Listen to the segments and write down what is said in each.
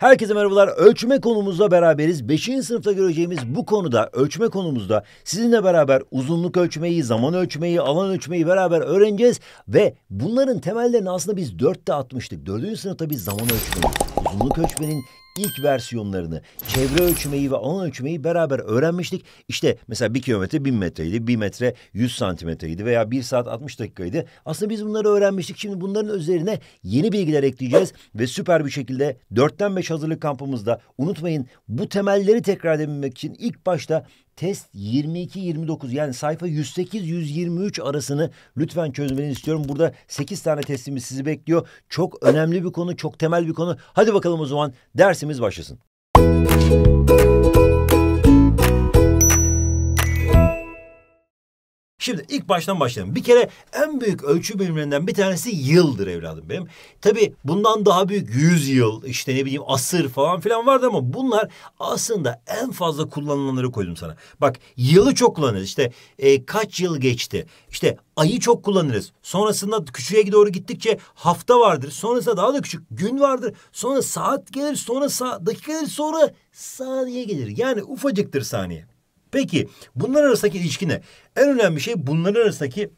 Herkese merhabalar. Ölçme konumuzla beraberiz. 5. sınıfta göreceğimiz bu konuda, ölçme konumuzda sizinle beraber uzunluk ölçmeyi, zaman ölçmeyi, alan ölçmeyi beraber öğreneceğiz. Ve bunların temellerini aslında biz 4'te atmıştık. 4. sınıfta bir zaman ölçmeyi, uzunluk ölçmenin ilk versiyonlarını, çevre ölçmeyi ve alan ölçmeyi beraber öğrenmiştik. İşte mesela bir kilometre bin metreydi, bir metre yüz santimetreydi veya bir saat altmış dakikaydı. Aslında biz bunları öğrenmiştik. Şimdi bunların üzerine yeni bilgiler ekleyeceğiz ve süper bir şekilde dörtten beş hazırlık kampımızda unutmayın bu temelleri tekrar edebilmek için ilk başta test 22-29 yani sayfa 108-123 arasını lütfen çözmenizi istiyorum. Burada 8 tane testimiz sizi bekliyor. Çok önemli bir konu, çok temel bir konu. Hadi bakalım o zaman dersimiz başlasın. Müzik Şimdi ilk baştan başlayalım. Bir kere en büyük ölçü birimlerinden bir tanesi yıldır evladım benim. Tabii bundan daha büyük yüz yıl işte ne bileyim asır falan filan vardı ama bunlar aslında en fazla kullanılanları koydum sana. Bak yılı çok kullanırız işte e, kaç yıl geçti işte ayı çok kullanırız. Sonrasında küçüğe doğru gittikçe hafta vardır. Sonrasında daha da küçük gün vardır. Sonra saat gelir sonra sa dakika gelir sonra saniye gelir. Yani ufacıktır saniye. Peki bunlar arasındaki ilişki ne? En önemli şey bunların arasındaki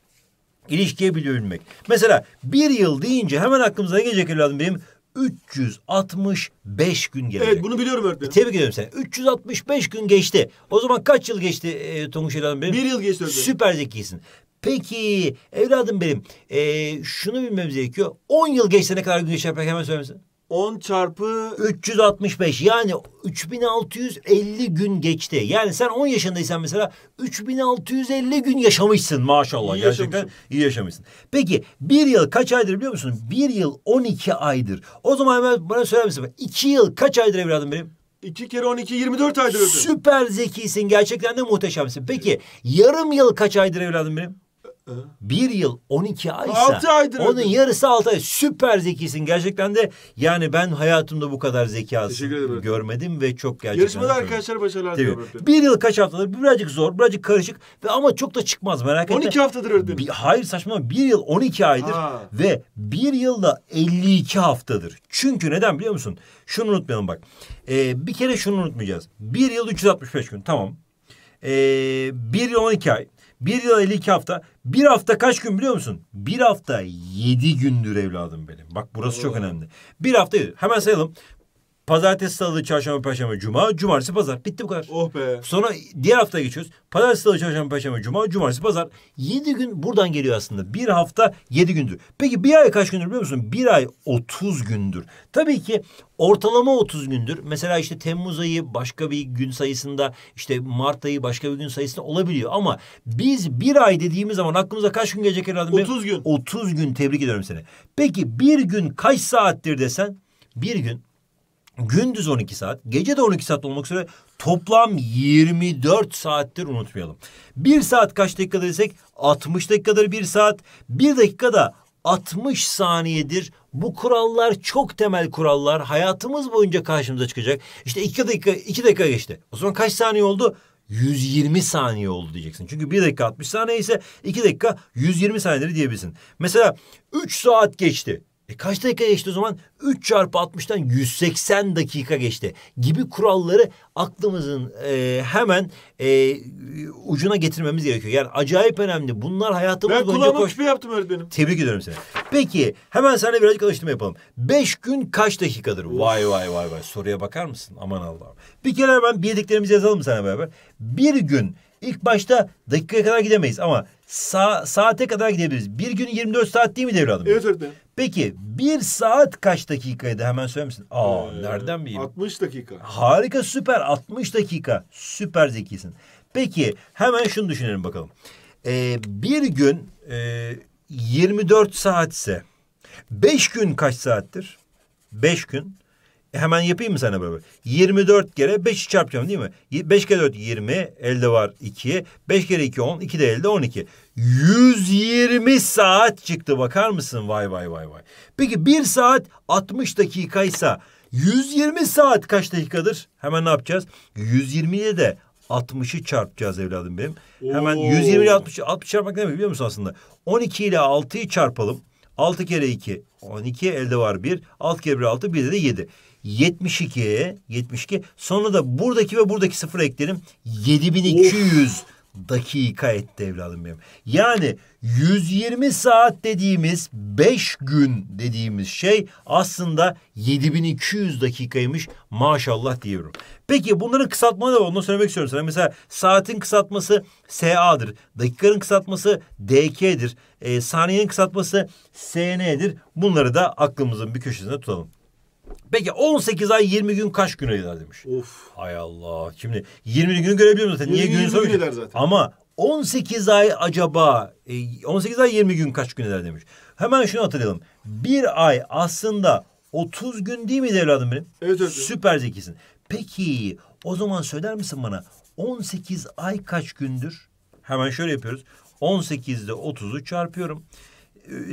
ilişkiye bilebilmek. Mesela bir yıl deyince hemen aklımıza ne gelecek evladım benim? 365 gün gelecek. Evet bunu biliyorum öğretmenim. E, tebrik ediyorum seni. 365 gün geçti. O zaman kaç yıl geçti e, Tonguç evladım benim? Bir yıl geçti öğretmenim. Süper zekisin. Peki evladım benim e, şunu bilmemiz gerekiyor. 10 yıl geçse ne kadar gün geçer pek hemen söylemesin. 10 çarpı 365 yani 3650 gün geçti. Yani sen 10 yaşındaysan mesela 3650 gün yaşamışsın maşallah. İyi Gerçekten yaşamışsın. iyi yaşamışsın. Peki bir yıl kaç aydır biliyor musun? Bir yıl 12 aydır. O zaman hemen bana söyler misin? 2 yıl kaç aydır evladım benim? 2 kere 12 24 aydır Süper zekisin. Gerçekten de muhteşemsin. Peki yarım yıl kaç aydır evladım benim? Bir yıl 12 aysa altı aydır onun öyle. yarısı 6 ay. Süper zekisin. Gerçekten de yani ben hayatımda bu kadar zekası görmedim ve çok gerçekten. Yarışmada arkadaşlar başarılar diliyorum. Bir yıl kaç haftadır birazcık zor, birazcık karışık ve ama çok da çıkmaz merak etme. 12 haftadır öğretmenim. Bir, hayır saçma bir yıl 12 aydır ha. ve bir yılda 52 haftadır. Çünkü neden biliyor musun? Şunu unutmayalım bak. Ee, bir kere şunu unutmayacağız. Bir yıl 365 gün tamam. Ee, bir yıl 12 ay. Bir yıl 52 hafta. Bir hafta kaç gün biliyor musun? Bir hafta yedi gündür evladım benim. Bak burası çok önemli. Bir hafta hemen sayalım. Pazartesi, salı, çarşamba, perşembe, cuma, cumartesi, pazar. Bitti bu kadar. Oh be. Sonra diğer hafta geçiyoruz. Pazartesi, salı, çarşamba, perşembe, cuma, cumartesi, pazar. Yedi gün buradan geliyor aslında. Bir hafta yedi gündür. Peki bir ay kaç gündür biliyor musun? Bir ay otuz gündür. Tabii ki ortalama otuz gündür. Mesela işte Temmuz ayı başka bir gün sayısında, işte Mart ayı başka bir gün sayısında olabiliyor. Ama biz bir ay dediğimiz zaman aklımıza kaç gün gelecek herhalde? Otuz gün. Otuz gün tebrik ediyorum seni. Peki bir gün kaç saattir desen? Bir gün gündüz 12 saat, gece de 12 saat olmak üzere toplam 24 saattir unutmayalım. 1 saat kaç dakikadır desek 60 dakikadır 1 saat. 1 dakikada 60 saniyedir. Bu kurallar çok temel kurallar. Hayatımız boyunca karşımıza çıkacak. İşte 2 dakika 2 dakika geçti. O zaman kaç saniye oldu? 120 saniye oldu diyeceksin. Çünkü 1 dakika 60 saniye ise 2 dakika 120 saniyedir diyebilirsin. Mesela 3 saat geçti. E kaç dakika geçti o zaman? 3 çarpı 60'tan 180 dakika geçti gibi kuralları aklımızın e, hemen e, ucuna getirmemiz gerekiyor. Yani acayip önemli. Bunlar hayatımız ben boyunca... Ben koş... yaptım öğretmenim. Tebrik ediyorum seni. Peki hemen seninle birazcık alıştırma yapalım. 5 gün kaç dakikadır? Vay vay vay vay. Soruya bakar mısın? Aman Allah'ım. Bir kere hemen bildiklerimizi yazalım mı sana beraber? Bir gün ilk başta dakikaya kadar gidemeyiz ama sa saate kadar gidebiliriz. Bir gün 24 saat değil mi devladım? Evet öğretmenim. Peki bir saat kaç dakikaydı hemen söyler misin? Aa ee, nereden bileyim? 60 dakika. Harika süper 60 dakika. Süper zekisin. Peki hemen şunu düşünelim bakalım. Ee, bir gün e, 24 saatse 5 gün kaç saattir? 5 gün. E, hemen yapayım mı sana böyle? 24 kere 5 çarpacağım değil mi? 5 kere 4 20 elde var 2. 5 kere 2 10 2 de elde 12. 120 saat çıktı bakar mısın? Vay vay vay vay. Peki 1 saat 60 dakikaysa 120 saat kaç dakikadır? Hemen ne yapacağız? 120 ile de 60'ı çarpacağız evladım benim. Oo. Hemen 120 ile 60'ı 60 çarpmak ne demek biliyor musun aslında? 12 ile 6'yı çarpalım. 6 kere 2 12 elde var 1. 6 kere 1 6 1 de 7. 72 72 sonra da buradaki ve buradaki sıfır eklerim 7200 of. dakika etti evladım benim. Yani 120 saat dediğimiz 5 gün dediğimiz şey aslında 7200 dakikaymış maşallah diyorum. Peki bunların kısaltmaları da var. Onu söylemek istiyorum sana. Mesela saatin kısaltması SA'dır. Dakikanın kısaltması DK'dir. E, saniyenin kısaltması SN'dir. Bunları da aklımızın bir köşesinde tutalım. Peki 18 ay 20 gün kaç gün eder demiş. Of. Hay Allah. Şimdi 20 günü görebiliyorum zaten. Niye 20 gün eder zaten. Ama 18 ay acaba 18 e, ay 20 gün kaç gün eder demiş. Hemen şunu hatırlayalım. Bir ay aslında 30 gün değil miydi evladım benim? Evet evet. Süper zekisin. Peki o zaman söyler misin bana 18 ay kaç gündür? Hemen şöyle yapıyoruz. 18 18'de 30'u çarpıyorum.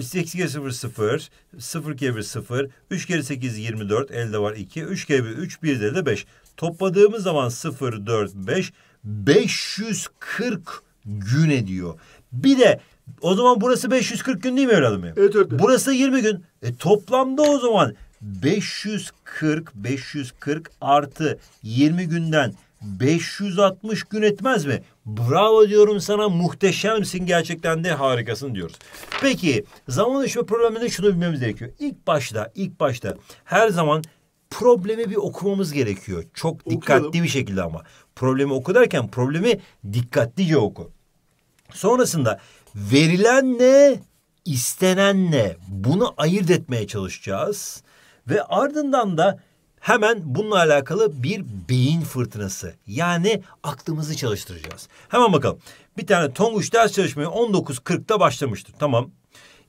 8 kere 0 0, 0 kere 0, 3 kere 8 24, elde var 2, 3 kere 1 3, 1 de 5. Topladığımız zaman 0, 4, 5, 540 gün ediyor. Bir de o zaman burası 540 gün değil mi evladım benim? Evet, evet, evet. Burası 20 gün. E, toplamda o zaman 540, 540 artı 20 günden 560 gün etmez mi? Bravo diyorum sana muhteşemsin gerçekten de harikasın diyoruz. Peki zaman ölçme probleminde şunu bilmemiz gerekiyor. İlk başta ilk başta her zaman problemi bir okumamız gerekiyor. Çok dikkatli Okuyalım. bir şekilde ama. Problemi oku derken problemi dikkatlice oku. Sonrasında verilen ne, istenen ne bunu ayırt etmeye çalışacağız. Ve ardından da hemen bununla alakalı bir beyin fırtınası. Yani aklımızı çalıştıracağız. Hemen bakalım. Bir tane Tonguç ders çalışmaya 19.40'da başlamıştır. Tamam.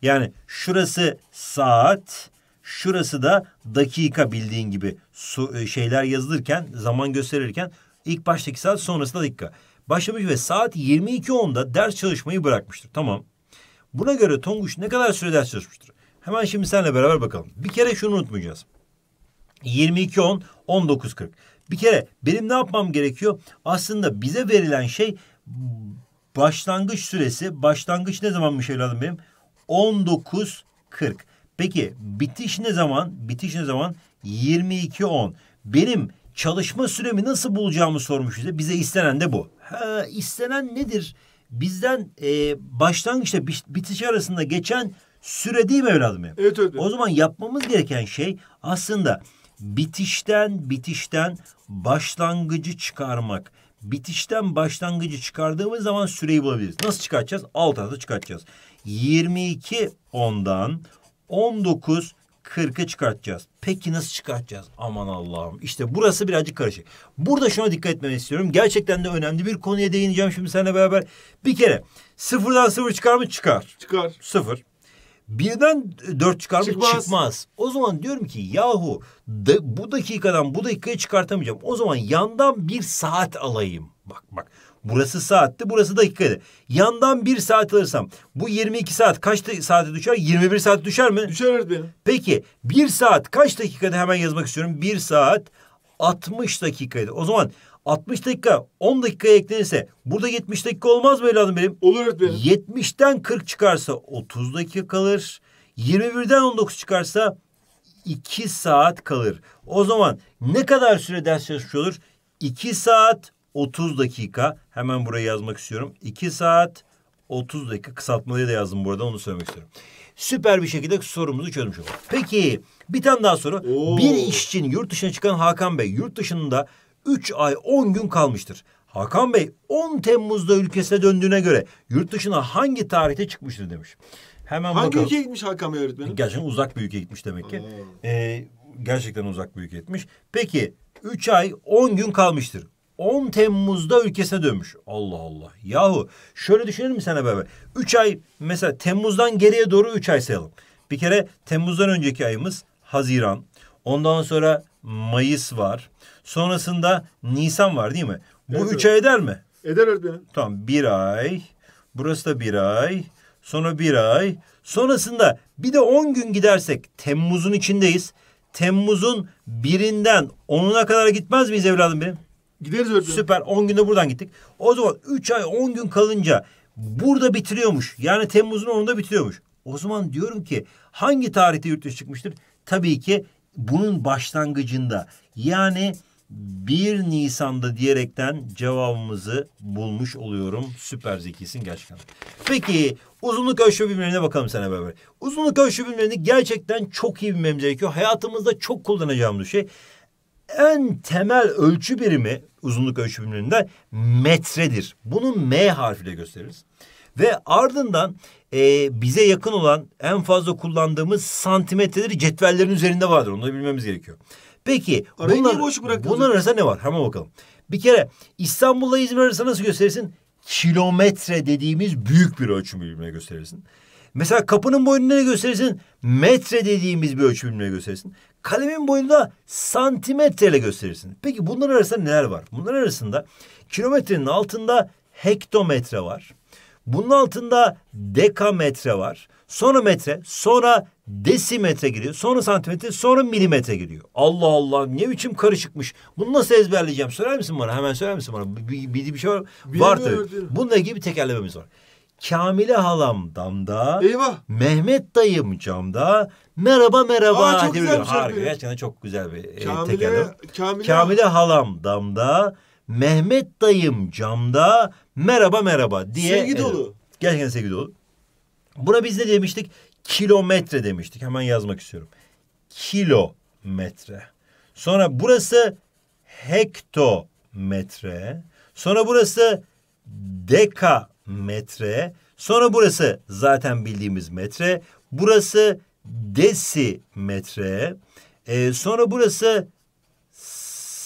Yani şurası saat, şurası da dakika bildiğin gibi su, e, şeyler yazılırken, zaman gösterirken ilk baştaki saat sonrasında dakika. Başlamış ve saat 22.10'da ders çalışmayı bırakmıştır. Tamam. Buna göre Tonguç ne kadar süre ders çalışmıştır? Hemen şimdi seninle beraber bakalım. Bir kere şunu unutmayacağız. 22.10 19.40. Bir kere benim ne yapmam gerekiyor? Aslında bize verilen şey başlangıç süresi. Başlangıç ne zamanmış şey evladım benim? 19.40. Peki bitiş ne zaman? Bitiş ne zaman? 22.10. Benim çalışma süremi nasıl bulacağımı sormuş bize. Bize istenen de bu. Ha, istenen nedir? Bizden e, başlangıçla bitiş arasında geçen süre değil mi evladım? Evet, evet. O zaman yapmamız gereken şey aslında bitişten bitişten başlangıcı çıkarmak. Bitişten başlangıcı çıkardığımız zaman süreyi bulabiliriz. Nasıl çıkartacağız? Alt alta çıkartacağız. 22 ondan 19 40'ı çıkartacağız. Peki nasıl çıkartacağız? Aman Allah'ım. İşte burası birazcık karışık. Burada şuna dikkat etmeni istiyorum. Gerçekten de önemli bir konuya değineceğim şimdi seninle beraber. Bir kere sıfırdan sıfır çıkar mı? Çıkar. Çıkar. Sıfır birden dört çıkarmış çıkmaz. çıkmaz. O zaman diyorum ki yahu da, bu dakikadan bu dakikaya çıkartamayacağım. O zaman yandan bir saat alayım. Bak bak burası saatti burası dakikaydı. Yandan bir saat alırsam bu 22 saat kaç saate düşer? 21 saat düşer mi? Düşer öğretmenim. Peki bir saat kaç dakikada hemen yazmak istiyorum? Bir saat 60 dakikaydı. O zaman 60 dakika 10 dakika eklenirse burada 70 dakika olmaz mı evladım benim? Olur öğretmenim. 70'ten 40 çıkarsa 30 dakika kalır. 21'den 19 çıkarsa 2 saat kalır. O zaman ne kadar süre ders çalışmış olur? 2 saat 30 dakika. Hemen buraya yazmak istiyorum. 2 saat 30 dakika kısaltmalıyı da yazdım burada onu söylemek istiyorum. Süper bir şekilde sorumuzu çözmüş olduk. Peki bir tane daha soru. Oo. Bir işçinin yurt dışına çıkan Hakan Bey yurt dışında 3 ay 10 gün kalmıştır. Hakan Bey 10 Temmuz'da ülkesine döndüğüne göre yurt dışına hangi tarihte çıkmıştır demiş. Hemen hangi bakalım. ülkeye gitmiş Hakan Bey öğretmenim? Gerçekten uzak bir ülkeye gitmiş demek ki. Ee, gerçekten uzak bir ülkeye gitmiş. Peki 3 ay 10 gün kalmıştır. 10 Temmuz'da ülkesine dönmüş. Allah Allah. Yahu şöyle düşünür mi sana beraber? 3 ay mesela Temmuz'dan geriye doğru 3 ay sayalım. Bir kere Temmuz'dan önceki ayımız Haziran. Ondan sonra Mayıs var. Sonrasında Nisan var değil mi? Bu evet, üç ay eder mi? Eder öğretmenim. Tamam bir ay. Burası da bir ay. Sonra bir ay. Sonrasında bir de on gün gidersek Temmuz'un içindeyiz. Temmuz'un birinden onuna kadar gitmez miyiz evladım benim? Gideriz öğretmenim. Süper. on günde buradan gittik. O zaman üç ay on gün kalınca burada bitiriyormuş. Yani Temmuz'un onunda bitiriyormuş. O zaman diyorum ki hangi tarihte yurt dışı çıkmıştır? Tabii ki bunun başlangıcında yani 1 Nisan'da diyerekten cevabımızı bulmuş oluyorum. Süper zekisin gerçekten. Peki uzunluk ölçü bilimlerine bakalım sana beraber. Uzunluk ölçü bilimlerini gerçekten çok iyi bilmemiz gerekiyor. Hayatımızda çok kullanacağımız şey. En temel ölçü birimi uzunluk ölçü bilimlerinde metredir. Bunu M harfiyle gösteririz. Ve ardından e, bize yakın olan en fazla kullandığımız santimetreleri cetvellerin üzerinde vardır. Onu da bilmemiz gerekiyor. Peki bunlar, boş bunlar arasında ne var? Hemen bakalım. Bir kere İstanbul'la İzmir arasında nasıl gösterirsin? Kilometre dediğimiz büyük bir ölçüm birimine gösterirsin. Mesela kapının boyunu ne gösterirsin? Metre dediğimiz bir ölçü birimine gösterirsin. Kalemin boyunda da santimetreyle gösterirsin. Peki bunlar arasında neler var? Bunlar arasında kilometrenin altında hektometre var. Bunun altında dekametre var. Sonra metre, sonra desimetre giriyor. Sonra santimetre, sonra milimetre giriyor. Allah Allah ne biçim karışıkmış. Bunu nasıl ezberleyeceğim? Söyler misin bana? Hemen söyler misin bana? Bildiği bir şey var mı? Var tabii. Bununla ilgili bir tekerlememiz var. Kamile halam damda. Eyvah. Mehmet dayım camda. Merhaba merhaba. Aa, çok güzel bir şarkı. gerçekten çok güzel bir e, Kamile, tekerlem. Kamile, Kamile halam damda. Mehmet dayım camda merhaba merhaba diye. Sevgi dolu. Evet, gerçekten sevgi dolu. Buna biz ne demiştik? Kilometre demiştik. Hemen yazmak istiyorum. Kilometre. Sonra burası hektometre. Sonra burası dekametre. Sonra burası zaten bildiğimiz metre. Burası desimetre. Ee, sonra burası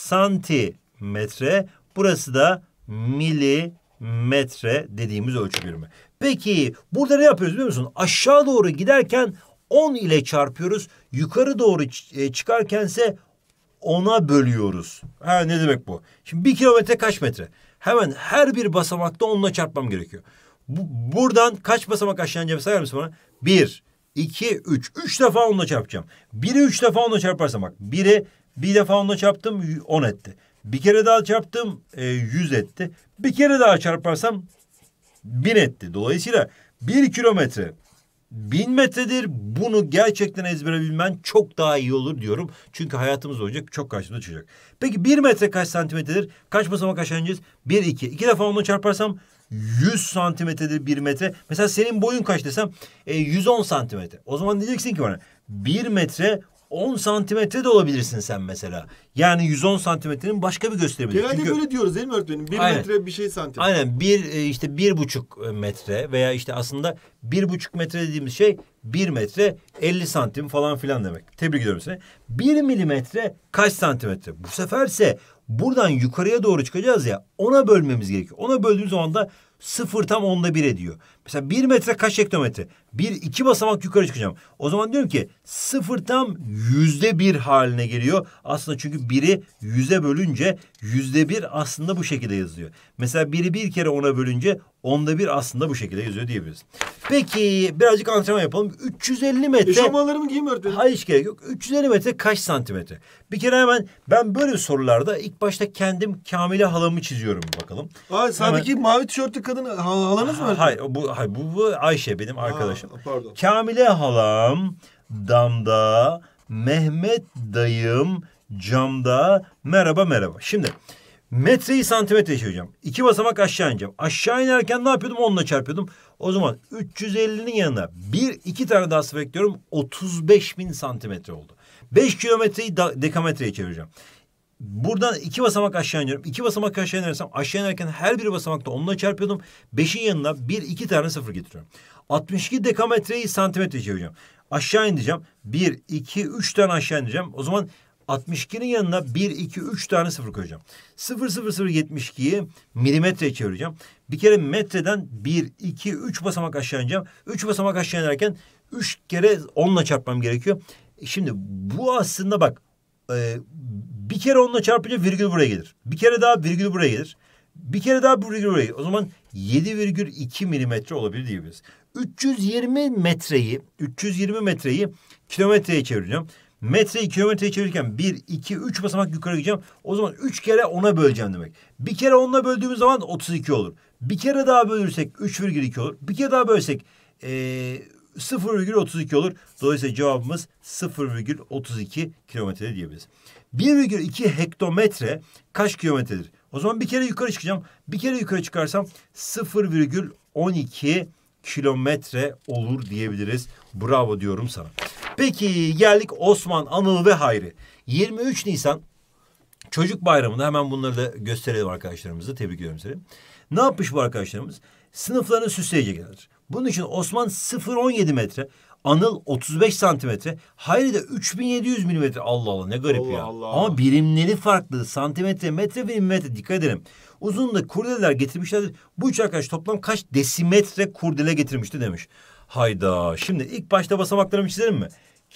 santimetre. Burası da milimetre metre dediğimiz ölçü birimi. Peki burada ne yapıyoruz biliyor musun? Aşağı doğru giderken 10 ile çarpıyoruz. Yukarı doğru e, çıkarken ise 10'a bölüyoruz. Ha ne demek bu? Şimdi bir kilometre kaç metre? Hemen her bir basamakta 10'la çarpmam gerekiyor. Bu, buradan kaç basamak aşağı aşağıya sayar mısın bana? Bir, iki, üç. Üç defa onunla çarpacağım. Biri üç defa onunla çarparsam bak. Biri bir defa onunla çarptım on etti. Bir kere daha çarptım e, 100 etti. Bir kere daha çarparsam 1000 etti. Dolayısıyla bir kilometre 1000 metredir. Bunu gerçekten ezbere bilmen çok daha iyi olur diyorum. Çünkü hayatımız olacak çok karşımıza çıkacak. Peki bir metre kaç santimetredir? Kaç basamak aşağı ineceğiz? 1, 2. İki defa onu çarparsam 100 santimetredir bir metre. Mesela senin boyun kaç desem e, 110 santimetre. O zaman diyeceksin ki bana 1 metre 10 santimetre de olabilirsin sen mesela. Yani 110 santimetrenin başka bir gösterimi. Genelde Çünkü... böyle diyoruz değil mi öğretmenim? Bir metre bir şey santimetre. Aynen bir e, işte bir buçuk e, metre veya işte aslında bir buçuk metre dediğimiz şey bir metre 50 santim falan filan demek. Tebrik ediyorum seni. Bir milimetre kaç santimetre? Bu sefer ise buradan yukarıya doğru çıkacağız ya ona bölmemiz gerekiyor. Ona böldüğümüz zaman da sıfır tam onda bir ediyor. Mesela bir metre kaç hektometre? Bir iki basamak yukarı çıkacağım. O zaman diyorum ki sıfır tam yüzde bir haline geliyor. Aslında çünkü biri yüze bölünce yüzde bir aslında bu şekilde yazılıyor. Mesela biri bir kere ona bölünce onda bir aslında bu şekilde yazıyor diyebiliriz. Peki birazcık antrenman yapalım. 350 metre. Eşofmanlarımı giyeyim öğretmenim. Hayır hiç gerek yok. 350 metre kaç santimetre? Bir kere hemen ben böyle sorularda ilk başta kendim Kamile halamı çiziyorum bakalım. Ay sadece hemen... mavi tişörtlü kadın halanız mı? Hayır bu Hayır bu, bu Ayşe benim arkadaşım. Ha, pardon. Kamile halam damda, Mehmet dayım camda. Merhaba merhaba. Şimdi metreyi santimetre çevireceğim. İki basamak aşağı ineceğim. Aşağı inerken ne yapıyordum? Onunla çarpıyordum. O zaman 350'nin yanına bir iki tane daha sıfır ekliyorum. 35 bin santimetre oldu. 5 kilometreyi dekametreye çevireceğim. Buradan iki basamak aşağı iniyorum. İki basamak aşağı inersem aşağı inerken her bir basamakta onunla çarpıyordum. Beşin yanına bir iki tane sıfır getiriyorum. 62 dekametreyi santimetre çevireceğim. Aşağı ineceğim. Bir, iki, üç tane aşağı ineceğim. O zaman 62'nin yanına 1, 2, 3 tane sıfır koyacağım. 0, 0, 0, 72'yi milimetreye çevireceğim. Bir kere metreden 1, 2, 3 basamak aşağı ineceğim. 3 basamak aşağı inerken 3 kere 10'la çarpmam gerekiyor. E şimdi bu aslında bak e, bir kere onunla çarpınca virgül buraya gelir. Bir kere daha virgül buraya gelir. Bir kere daha virgül buraya gelir. O zaman 7,2 milimetre olabilir diyebiliriz. 320 metreyi 320 metreyi kilometreye çevireceğim. Metreyi kilometreye çevirirken bir, iki, üç basamak yukarı gideceğim. O zaman üç kere ona böleceğim demek. Bir kere onla böldüğümüz zaman 32 olur. Bir kere daha bölürsek 3,2 olur. Bir kere daha bölsek e, 0,32 olur. Dolayısıyla cevabımız 0,32 kilometre diyebiliriz. 1,2 hektometre kaç kilometredir? O zaman bir kere yukarı çıkacağım. Bir kere yukarı çıkarsam 0,12 kilometre olur diyebiliriz. Bravo diyorum sana. Peki geldik Osman, Anıl ve Hayri. 23 Nisan Çocuk Bayramı'nda hemen bunları da gösterelim arkadaşlarımızı. Tebrik ediyorum seni. Ne yapmış bu arkadaşlarımız? Sınıflarını süsleyecekler. Bunun için Osman 0.17 metre, Anıl 35 santimetre. Hayri de 3700 milimetre. Allah Allah ne garip Allah ya. Allah. Ama birimleri farklı. Santimetre, metre milimetre. Dikkat edelim. da kurdeleler getirmişlerdir. Bu üç arkadaş toplam kaç desimetre kurdele getirmişti demiş. Hayda. Şimdi ilk başta basamaklarımı çizelim mi?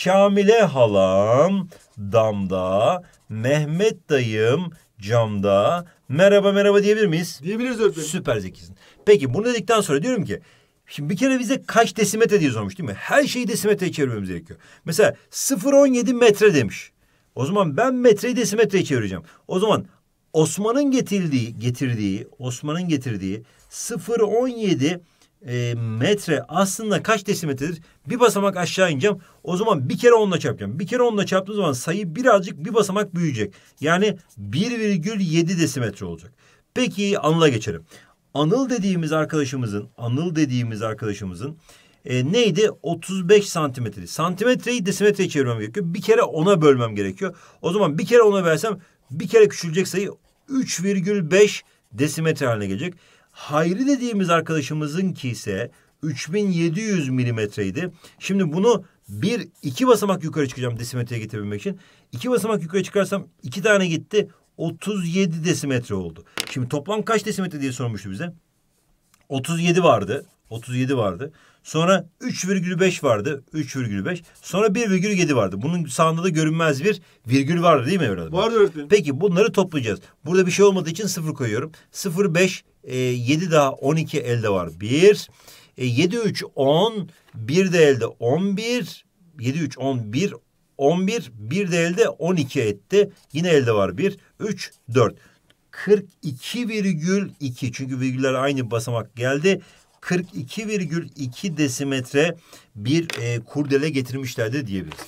Kamile halam damda, Mehmet dayım camda. Merhaba merhaba diyebilir miyiz? Diyebiliriz öğretmenim. Süper zekisin. Peki bunu dedikten sonra diyorum ki Şimdi bir kere bize kaç desimetre diye sormuş değil mi? Her şeyi desimetreye çevirmemiz gerekiyor. Mesela 0.17 metre demiş. O zaman ben metreyi desimetreye çevireceğim. O zaman Osman'ın getirdiği, getirdiği, Osman'ın getirdiği 0.17 e, metre aslında kaç desimetredir? Bir basamak aşağı ineceğim. O zaman bir kere onunla çarpacağım. Bir kere onunla çarptığım zaman sayı birazcık bir basamak büyüyecek. Yani 1,7 desimetre olacak. Peki anla geçelim. Anıl dediğimiz arkadaşımızın, Anıl dediğimiz arkadaşımızın e, neydi? 35 santimetre. Santimetreyi desimetreye çevirmem gerekiyor. Bir kere ona bölmem gerekiyor. O zaman bir kere ona versem bir kere küçülecek sayı 3,5 desimetre haline gelecek. Hayri dediğimiz arkadaşımızın ki ise 3700 milimetreydi. Şimdi bunu bir iki basamak yukarı çıkacağım desimetreye getirebilmek için. İki basamak yukarı çıkarsam iki tane gitti. 37 desimetre oldu. Şimdi toplam kaç desimetre diye sormuştu bize. 37 vardı. 37 vardı. Sonra 3,5 vardı. 3,5. Sonra 1,7 vardı. Bunun sağında da görünmez bir virgül vardı değil mi evladım? Vardı öğretmenim. Peki bunları toplayacağız. Burada bir şey olmadığı için sıfır koyuyorum. 0, 5, e, 7 daha 12 elde var. 1, e, 7, 3, 10, 1 de elde 11, 7, 3, 10, 1, 11, bir de elde 12 etti. Yine elde var 1, 3, 4. 42,2 çünkü virgüller aynı basamak geldi. 42,2 desimetre bir e, kurdele getirmişlerdi diyebiliriz.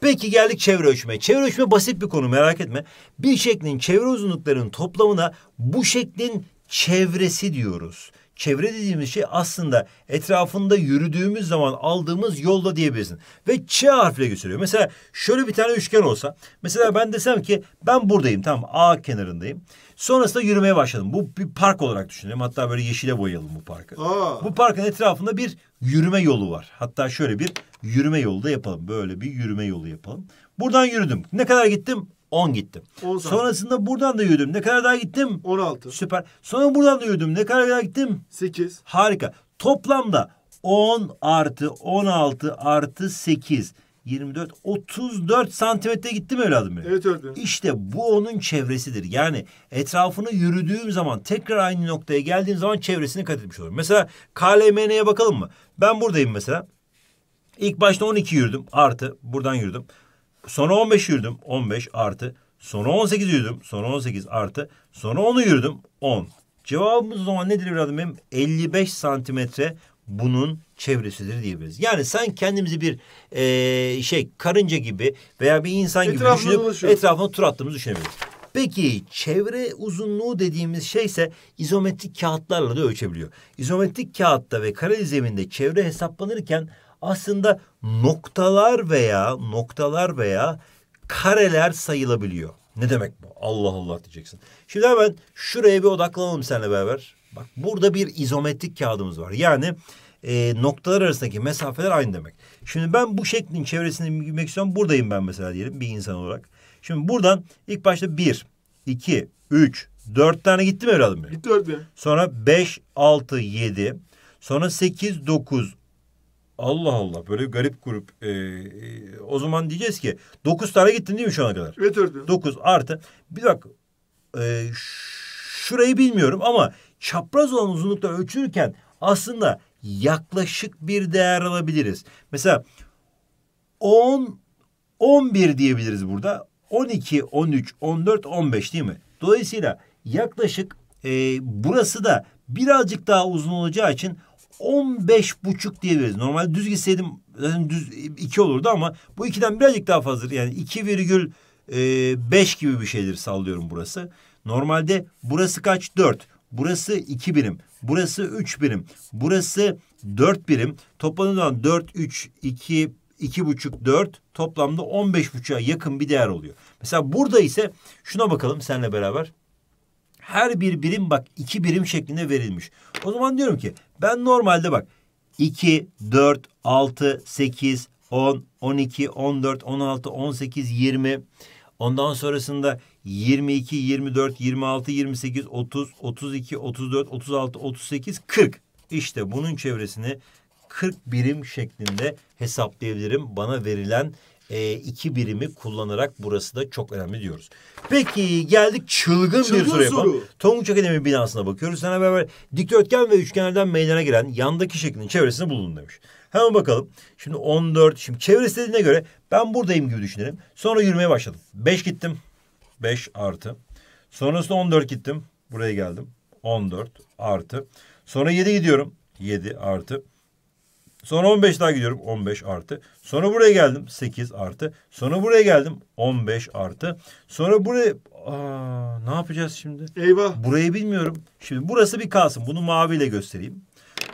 Peki geldik çevre ölçme. Çevre ölçme basit bir konu merak etme. Bir şeklin çevre uzunluklarının toplamına bu şeklin çevresi diyoruz. Çevre dediğimiz şey aslında etrafında yürüdüğümüz zaman aldığımız yolda diyebilirsin. Ve Ç harfle gösteriyor. Mesela şöyle bir tane üçgen olsa. Mesela ben desem ki ben buradayım tamam A kenarındayım. Sonrasında yürümeye başladım. Bu bir park olarak düşünelim. Hatta böyle yeşile boyayalım bu parkı. Aa. Bu parkın etrafında bir yürüme yolu var. Hatta şöyle bir yürüme yolu da yapalım. Böyle bir yürüme yolu yapalım. Buradan yürüdüm. Ne kadar gittim? 10 gittim. 10 Sonrasında buradan da yürüdüm. Ne kadar daha gittim? 16. Süper. Sonra buradan da yürüdüm. Ne kadar daha gittim? 8. Harika. Toplamda 10 artı 16 artı 8. 24, 34 santimetre gittim öyle benim. Evet öğretmenim. İşte bu onun çevresidir. Yani etrafını yürüdüğüm zaman tekrar aynı noktaya geldiğim zaman çevresini kat etmiş olurum. Mesela KLMN'ye bakalım mı? Ben buradayım mesela. İlk başta 12 yürüdüm artı buradan yürüdüm. Sonra 15 yürüdüm. 15 artı. Sonra 18 yürüdüm. Sonra 18 artı. Sonra 10'u yürüdüm. 10. Cevabımız o zaman nedir evladım benim? 55 santimetre bunun çevresidir diyebiliriz. Yani sen kendimizi bir e, şey karınca gibi veya bir insan gibi etrafına düşünüp dolaşıyor. etrafına tur attığımızı düşünebiliriz. Peki çevre uzunluğu dediğimiz şey ise izometrik kağıtlarla da ölçebiliyor. İzometrik kağıtta ve kare zeminde çevre hesaplanırken aslında noktalar veya noktalar veya kareler sayılabiliyor. Ne demek bu? Allah Allah diyeceksin. Şimdi hemen şuraya bir odaklanalım seninle beraber. Bak burada bir izometrik kağıdımız var. Yani e, noktalar arasındaki mesafeler aynı demek. Şimdi ben bu şeklin çevresini bilmek istiyorum. Buradayım ben mesela diyelim bir insan olarak. Şimdi buradan ilk başta bir, iki, üç, dört tane gitti mi evladım benim? Gitti dört. Sonra beş, altı, yedi. Sonra sekiz, dokuz, Allah Allah böyle garip grup. Ee, e, o zaman diyeceğiz ki dokuz tane gittin değil mi şu ana kadar? Evet evet. Dokuz artı bir bak e, şurayı bilmiyorum ama çapraz olan uzunlukta ölçülürken aslında yaklaşık bir değer alabiliriz. Mesela 10 11 diyebiliriz burada. 12, 13, 14, 15 değil mi? Dolayısıyla yaklaşık e, burası da birazcık daha uzun olacağı için 15 buçuk diye veririz. Normal düz gitseydim zaten düz iki olurdu ama bu ikiden birazcık daha fazladır. Yani iki virgül e, beş gibi bir şeydir sallıyorum burası. Normalde burası kaç? Dört. Burası iki birim. Burası üç birim. Burası dört birim. Toplamda dört, üç, iki, iki buçuk, dört. Toplamda on beş buçuğa yakın bir değer oluyor. Mesela burada ise şuna bakalım seninle beraber her bir birim bak iki birim şeklinde verilmiş. O zaman diyorum ki ben normalde bak 2, 4, 6, 8, 10, 12, 14, 16, 18, 20. Ondan sonrasında 22, 24, 26, 28, 30, 32, 34, 36, 38, 40. İşte bunun çevresini 40 birim şeklinde hesaplayabilirim. Bana verilen e, iki birimi kullanarak burası da çok önemli diyoruz. Peki geldik çılgın, çılgın bir soru yapalım. Tonguç Akademi binasına bakıyoruz. Sana beraber dikdörtgen ve üçgenlerden meydana gelen yandaki şeklin çevresini bulun demiş. Hemen bakalım. Şimdi 14. Şimdi çevresi dediğine göre ben buradayım gibi düşünelim. Sonra yürümeye başladım. 5 gittim. 5 artı. Sonrasında 14 gittim. Buraya geldim. 14 artı. Sonra 7 gidiyorum. 7 artı. Sonra 15 daha gidiyorum. 15 artı. Sonra buraya geldim. 8 artı. Sonra buraya geldim. 15 artı. Sonra buraya... Aa, ne yapacağız şimdi? Eyvah. Burayı bilmiyorum. Şimdi burası bir kalsın. Bunu maviyle göstereyim.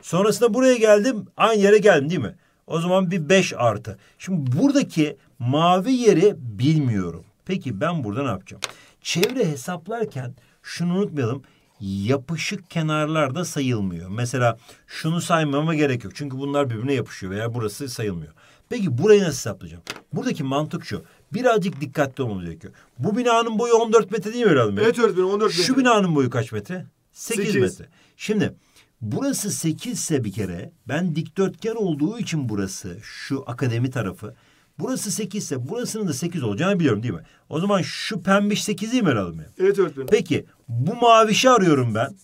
Sonrasında buraya geldim. Aynı yere geldim değil mi? O zaman bir 5 artı. Şimdi buradaki mavi yeri bilmiyorum. Peki ben burada ne yapacağım? Çevre hesaplarken şunu unutmayalım yapışık kenarlar da sayılmıyor. Mesela şunu saymama gerek yok. Çünkü bunlar birbirine yapışıyor veya burası sayılmıyor. Peki burayı nasıl hesaplayacağım? Buradaki mantık şu. Birazcık dikkatli olmamız gerekiyor. Bu binanın boyu 14 metre değil mi evladım? Evet öğretmenim 14 metre. Şu binanın boyu kaç metre? 8, 8. metre. Şimdi burası 8 ise bir kere ben dikdörtgen olduğu için burası şu akademi tarafı Burası 8 ise burasının da 8 olacağını biliyorum değil mi? O zaman şu pembiş 8'i mi aralım ya? Evet öğretmenim. Peki bu mavişi arıyorum ben.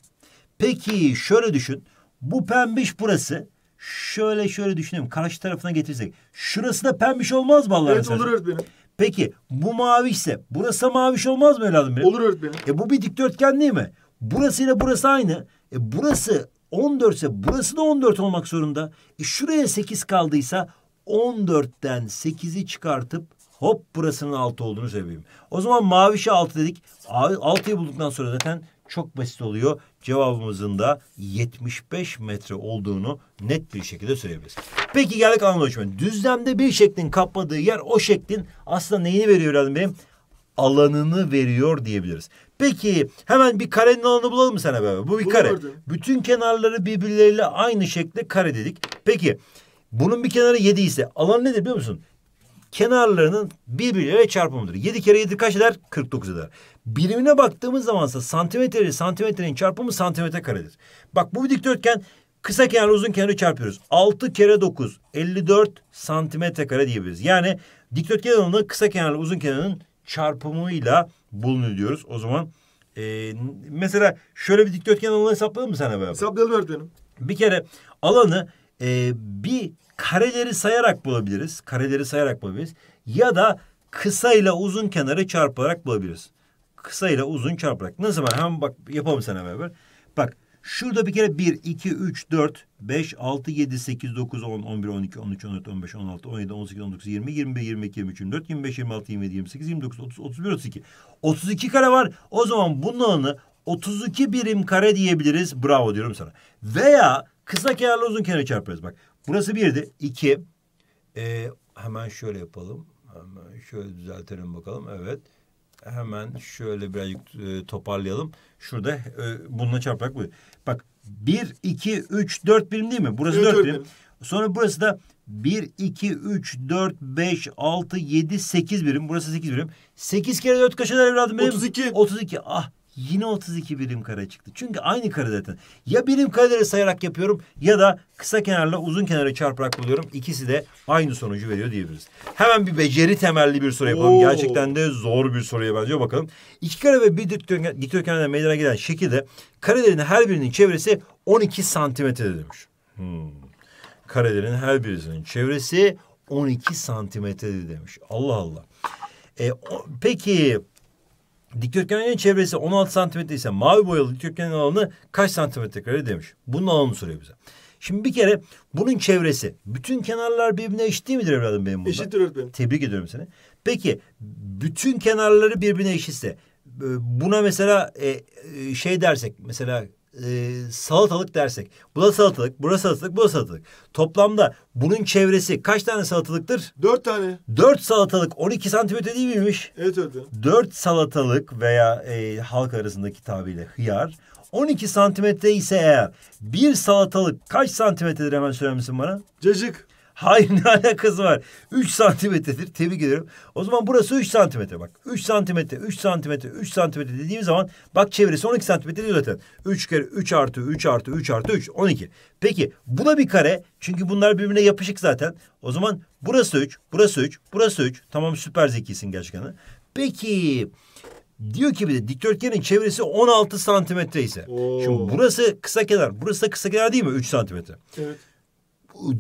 Peki şöyle düşün. Bu pembiş burası. Şöyle şöyle düşünelim. Karşı tarafına getirsek. Şurası da pembiş olmaz mı Allah'ın Evet olur öğretmenim. Peki bu ise, burası maviş olmaz mı evladım benim? Olur öğretmenim. E bu bir dikdörtgen değil mi? Burası ile burası aynı. E burası 14 ise burası da 14 olmak zorunda. E şuraya 8 kaldıysa 14'ten 8'i çıkartıp hop burasının 6 olduğunu söyleyeyim. O zaman mavişe 6 dedik. 6'yı bulduktan sonra zaten çok basit oluyor. Cevabımızın da 75 metre olduğunu net bir şekilde söyleyebiliriz. Peki geldik alan ölçme. Düzlemde bir şeklin kapladığı yer o şeklin aslında neyini veriyor evladım benim? Alanını veriyor diyebiliriz. Peki hemen bir karenin alanı bulalım mı sana beraber? Bu bir Bulamadım. kare. Bütün kenarları birbirleriyle aynı şekilde kare dedik. Peki bunun bir kenarı 7 ise alan nedir biliyor musun? Kenarlarının birbirleriyle çarpımıdır. 7 kere 7 kaç eder? 49 eder. Birimine baktığımız zamansa santimetre santimetrenin çarpımı santimetre karedir. Bak bu bir dikdörtgen kısa kenarı uzun kenarı çarpıyoruz. 6 kere 9 54 santimetre kare diyebiliriz. Yani dikdörtgen alanı kısa kenarla uzun kenarın çarpımıyla bulunuyor diyoruz. O zaman e, mesela şöyle bir dikdörtgen alanı hesaplayalım mı sana beraber? Hesaplayalım öğretmenim. Bir kere alanı e, bir kareleri sayarak bulabiliriz. Kareleri sayarak bulabiliriz. Ya da kısa ile uzun kenarı çarparak bulabiliriz. Kısa ile uzun çarparak. Nasıl var? Hemen bak yapalım sana beraber. Bak şurada bir kere 1, 2, 3, 4, 5, 6, 7, 8, 9, 10, 11, 12, 13, 14, 15, 16, 17, 18, 19, 20, 21, 22, 23, 24, 25, 26, 27, 28, 29, 30, 31, 32. 32 kare var. O zaman bunun alanı 32 birim kare diyebiliriz. Bravo diyorum sana. Veya Kısa kenarla uzun kenarı çarparız bak. Burası birdi. İki. Ee, hemen şöyle yapalım. Hemen şöyle düzeltelim bakalım. Evet. Hemen şöyle birazcık e, toparlayalım. Şurada e, bununla çarparak bu. Bak bir, iki, üç, dört birim değil mi? Burası dört, dört birim. birim. Sonra burası da bir, iki, üç, dört, beş, altı, yedi, sekiz birim. Burası sekiz birim. Sekiz kere dört kaç eder evladım benim? Otuz iki. Otuz iki. Ah yine 32 birim kare çıktı. Çünkü aynı kare zaten. Ya birim kareleri sayarak yapıyorum ya da kısa kenarla uzun kenarı çarparak buluyorum. İkisi de aynı sonucu veriyor diyebiliriz. Hemen bir beceri temelli bir soru yapalım. Oo. Gerçekten de zor bir soruya benziyor bakalım. İki kare ve bir dikdörtgen dikdörtgenden meydana gelen şekilde karelerin her birinin çevresi 12 santimetre demiş. Hmm. Karelerin her birisinin çevresi 12 santimetre demiş. Allah Allah. E, o, peki Dikdörtgenin çevresi 16 santimetre ise mavi boyalı dikdörtgenin alanı kaç santimetre kare demiş. Bunun alanını soruyor bize. Şimdi bir kere bunun çevresi. Bütün kenarlar birbirine eşit değil midir evladım benim bunda? Eşittir öğretmenim. Tebrik ediyorum seni. Peki bütün kenarları birbirine eşitse e, buna mesela e, e, şey dersek mesela e, salatalık dersek. Bu da salatalık, burası salatalık, burası salatalık. Toplamda bunun çevresi kaç tane salatalıktır? Dört tane. Dört salatalık 12 santimetre değil miymiş? Evet öyle. Dört salatalık veya e, halk arasındaki tabiyle hıyar. 12 santimetre ise eğer bir salatalık kaç santimetredir hemen söyler misin bana? Cacık. Hayır ne alakası var? 3 santimetredir tebrik ederim. O zaman burası 3 santimetre bak. 3 santimetre, 3 santimetre, 3 santimetre dediğim zaman bak çevresi 12 santimetre diyor zaten. 3 kere 3 artı 3 artı 3 artı 3 12. Peki bu da bir kare çünkü bunlar birbirine yapışık zaten. O zaman burası 3, burası 3, burası 3. Tamam süper zekisin gerçekten. Peki Diyor ki bir de dikdörtgenin çevresi 16 santimetre ise. Oo. Şimdi burası kısa kenar. Burası da kısa kenar değil mi? 3 santimetre. Evet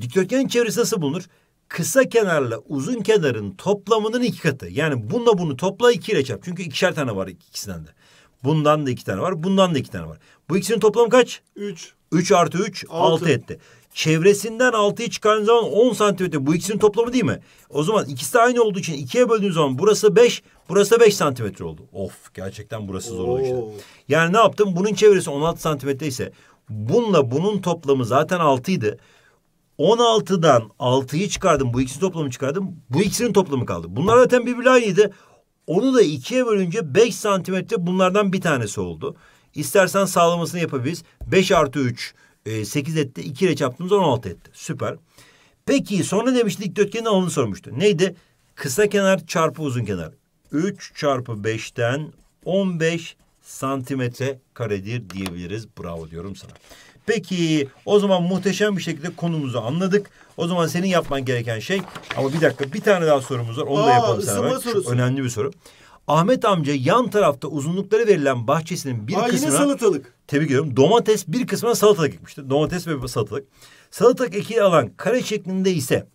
dikdörtgenin çevresi nasıl bulunur? Kısa kenarla uzun kenarın toplamının iki katı. Yani bununla bunu topla iki ile çarp. Çünkü ikişer tane var ikisinden de. Bundan da iki tane var. Bundan da iki tane var. Bu ikisinin toplamı kaç? Üç. Üç artı üç. Altı, altı etti. Çevresinden altıyı çıkardığın zaman on santimetre. Bu ikisinin toplamı değil mi? O zaman ikisi de aynı olduğu için ikiye böldüğün zaman burası beş. Burası da beş santimetre oldu. Of gerçekten burası zor oldu işte. Yani ne yaptım? Bunun çevresi on altı santimetre ise bununla bunun toplamı zaten altıydı. 16'dan 6'yı çıkardım. Bu ikisinin toplamı çıkardım. Bu ikisinin toplamı kaldı. Bunlar zaten birbirine aynıydı. Onu da ikiye bölünce 5 santimetre bunlardan bir tanesi oldu. İstersen sağlamasını yapabiliriz. 5 artı 3 8 e, etti. 2 ile çarptığımız 16 etti. Süper. Peki sonra demişti dikdörtgenin alanını sormuştu. Neydi? Kısa kenar çarpı uzun kenar. 3 çarpı 5'ten 15 santimetre karedir diyebiliriz. Bravo diyorum sana. Peki o zaman muhteşem bir şekilde konumuzu anladık. O zaman senin yapman gereken şey ama bir dakika bir tane daha sorumuz var. Onu Aa, da yapalım sana. Sorusu. Önemli bir soru. Ahmet amca yan tarafta uzunlukları verilen bahçesinin bir Aa, kısmına... yine salatalık. Tebrik ediyorum. Domates bir kısmına salatalık ekmişti. Domates ve salatalık. Salatalık ekili alan kare şeklinde ise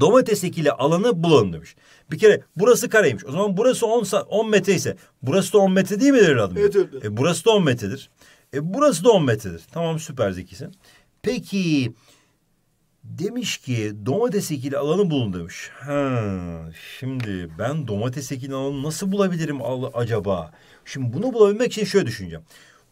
domates ekili alanı bulalım demiş. Bir kere burası kareymiş. O zaman burası 10, 10 metre ise burası da 10 metre değil mi evladım? Evet, evet. E, burası da 10 metredir. E, burası da 10 metredir. Tamam süper zekisin. Peki demiş ki domates ekili alanı bulun demiş. Ha, şimdi ben domates ekili alanı nasıl bulabilirim acaba? Şimdi bunu bulabilmek için şöyle düşüneceğim.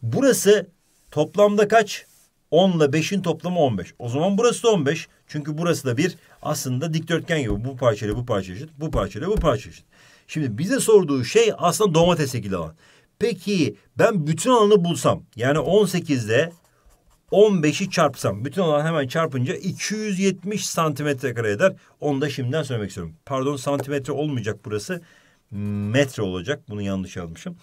Burası toplamda kaç? 10 ile 5'in toplamı 15. O zaman burası da 15. Çünkü burası da bir aslında dikdörtgen gibi. Bu parçayla bu parça eşit, bu parçayla bu parça eşit. Şimdi bize sorduğu şey aslında domates ekili alan. Peki ben bütün alanı bulsam yani 18'de 15'i çarpsam bütün alan hemen çarpınca 270 santimetre kare eder. Onu da şimdiden söylemek istiyorum. Pardon santimetre olmayacak burası. Metre olacak. Bunu yanlış yazmışım.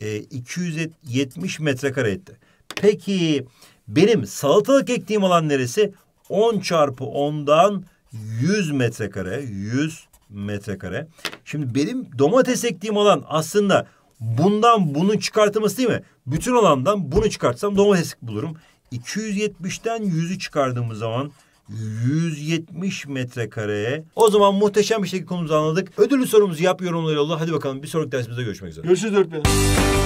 E, ee, 270 metrekare etti. Peki benim salatalık ektiğim alan neresi? 10 çarpı 10'dan 100 metrekare. 100 metrekare. Şimdi benim domates ektiğim alan aslında bundan bunu çıkartması değil mi? Bütün alandan bunu çıkartsam domates bulurum. 270'ten 100'ü çıkardığımız zaman 170 metrekareye. O zaman muhteşem bir şekilde konumuzu anladık. Ödüllü sorumuzu yap yorumları yolla. Hadi bakalım bir sonraki dersimizde görüşmek üzere. Görüşürüz öğretmenim.